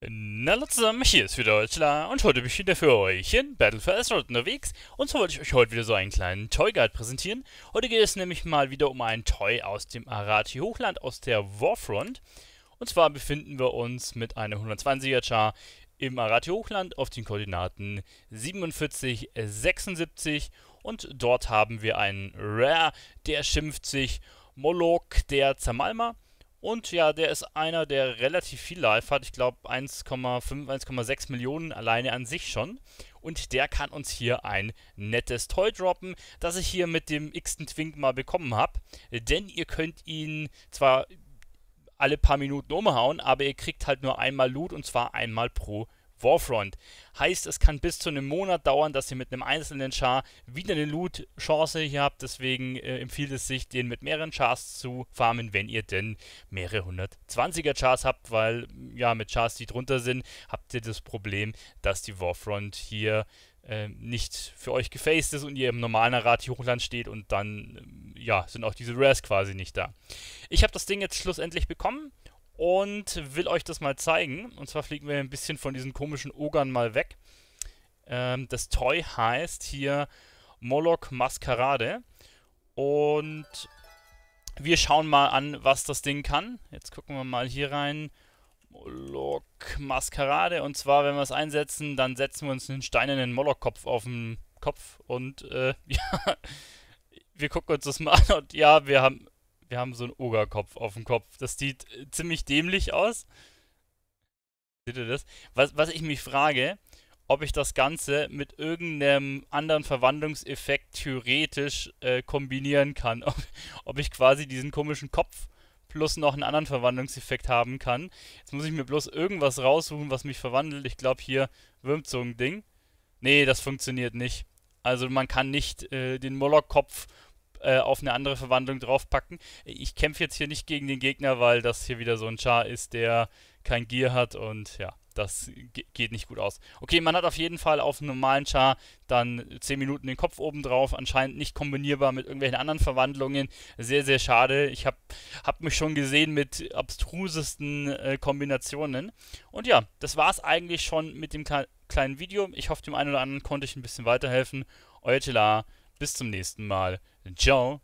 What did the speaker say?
Na Hallo zusammen, hier ist wieder Deutschler und heute bin ich wieder für euch in Battle for Azeroth unterwegs und zwar wollte ich euch heute wieder so einen kleinen Toy Guide präsentieren. Heute geht es nämlich mal wieder um einen Toy aus dem Arati Hochland aus der Warfront und zwar befinden wir uns mit einem 120er Char im Arati Hochland auf den Koordinaten 47, 76 und dort haben wir einen Rare, der schimpft sich Moloch der Zamalma und ja, der ist einer, der relativ viel Live hat. Ich glaube 1,5, 1,6 Millionen alleine an sich schon. Und der kann uns hier ein nettes Toy droppen, das ich hier mit dem x-ten Twink mal bekommen habe. Denn ihr könnt ihn zwar alle paar Minuten umhauen, aber ihr kriegt halt nur einmal Loot und zwar einmal pro Warfront. Heißt, es kann bis zu einem Monat dauern, dass ihr mit einem einzelnen Char wieder eine Loot-Chance hier habt. Deswegen äh, empfiehlt es sich, den mit mehreren Chars zu farmen, wenn ihr denn mehrere 120er Chars habt, weil ja, mit Chars, die drunter sind, habt ihr das Problem, dass die Warfront hier ähm, nicht für euch gefaced ist und ihr im normalen Narati Hochland steht und dann ähm, ja, sind auch diese Rares quasi nicht da. Ich habe das Ding jetzt schlussendlich bekommen und will euch das mal zeigen. Und zwar fliegen wir ein bisschen von diesen komischen Ogern mal weg. Ähm, das Toy heißt hier Moloch Maskerade und wir schauen mal an, was das Ding kann. Jetzt gucken wir mal hier rein. Moloch Maskerade und zwar, wenn wir es einsetzen, dann setzen wir uns einen steinernen Moloch-Kopf auf den Kopf und äh, ja, wir gucken uns das mal an und ja, wir haben wir haben so einen Ogerkopf auf dem Kopf. Das sieht äh, ziemlich dämlich aus. Seht ihr das? Was, was ich mich frage, ob ich das Ganze mit irgendeinem anderen Verwandlungseffekt theoretisch äh, kombinieren kann. Ob, ob, ich quasi diesen komischen Kopf plus noch einen anderen Verwandlungseffekt haben kann. Jetzt muss ich mir bloß irgendwas raussuchen, was mich verwandelt. Ich glaube hier Würmzungen-Ding. Nee, das funktioniert nicht. Also man kann nicht äh, den Moloch-Kopf äh, auf eine andere Verwandlung draufpacken. Ich kämpfe jetzt hier nicht gegen den Gegner, weil das hier wieder so ein Char ist, der kein Gear hat und ja, das geht nicht gut aus. Okay, man hat auf jeden Fall auf einem normalen Char dann 10 Minuten den Kopf oben drauf, anscheinend nicht kombinierbar mit irgendwelchen anderen Verwandlungen. Sehr, sehr schade. Ich habe hab mich schon gesehen mit abstrusesten äh, Kombinationen. Und ja, das war es eigentlich schon mit dem kleinen Video. Ich hoffe, dem einen oder anderen konnte ich ein bisschen weiterhelfen. Euer Tela, bis zum nächsten Mal. 成交。